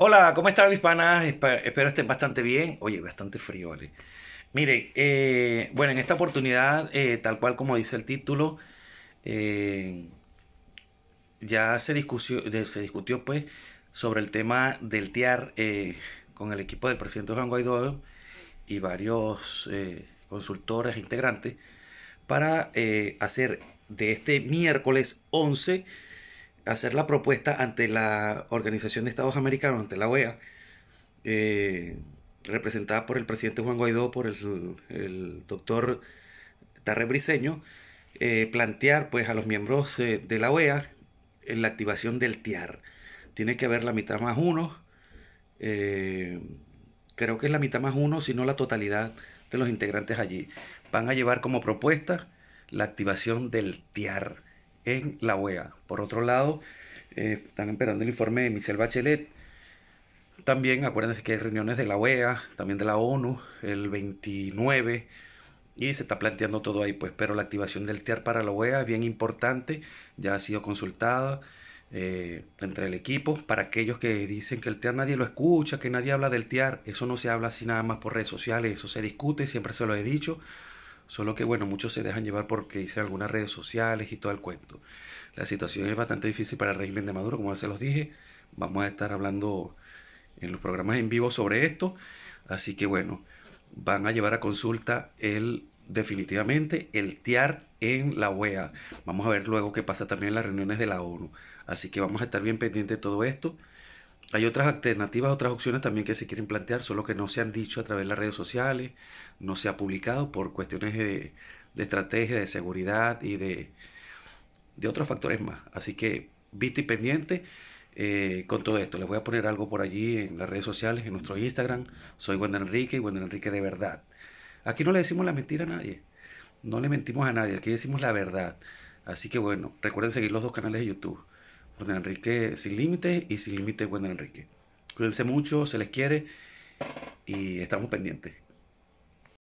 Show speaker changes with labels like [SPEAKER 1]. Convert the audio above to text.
[SPEAKER 1] Hola, ¿cómo están mis panas? Espero estén bastante bien. Oye, bastante frío, vale. Mire, eh, bueno, en esta oportunidad, eh, tal cual como dice el título, eh, ya se, discutió, se discutió pues sobre el tema del TIAR con el equipo del presidente Juan Guaidó y varios consultores e integrantes para hacer de este miércoles 11 hacer la propuesta ante la Organización de Estados Americanos, ante la OEA, eh, representada por el presidente Juan Guaidó, por el, doctor Tarre Briceño, eh, plantear pues a los miembros eh, de la OEA la activación del TIAR. Tiene que haber la mitad más uno, creo que es la mitad más uno, si no la totalidad de los integrantes allí. Van a llevar como propuesta la activación del TIAR en la OEA. Por otro lado, eh, están esperando el informe de Michel Bachelet. También acuérdense que hay reuniones de la OEA, también de la ONU, el 29, y se está planteando todo ahí, pues. Pero la activación del TIAR para la OEA es bien importante, ya ha sido consultada. Eh, entre el equipo, para aquellos que dicen que el TIAR nadie lo escucha, que nadie habla del TIAR, eso no se habla así nada más por redes sociales, eso se discute, siempre se lo he dicho, Solo que, bueno, muchos se dejan llevar porque hice algunas redes sociales y todo el cuento. La situación es bastante difícil para el régimen de Maduro, como ya se los dije. Vamos a estar hablando en los programas en vivo sobre esto. Así que, bueno, van a llevar a consulta el definitivamente el TIAR en la OEA. Vamos a ver luego qué pasa también en las reuniones de la ONU. Así que vamos a estar bien pendientes de todo esto. Hay otras alternativas, otras opciones también que se quieren plantear, solo que no se han dicho a través de las redes sociales, no se ha publicado por cuestiones de, estrategia, de seguridad y de, otros factores más. Así que viste y pendiente eh, con todo esto. Les voy a poner algo por allí en las redes sociales, en nuestro Instagram. Soy Wendel Enrique y Wendel Enrique de verdad. Aquí no le decimos la mentira a nadie, no le mentimos a nadie, aquí decimos la verdad. Así que bueno, recuerden seguir los dos canales de YouTube. Juan Enrique sin límites y sin límites Juan Enrique. Cuídense mucho, se les quiere y estamos pendientes.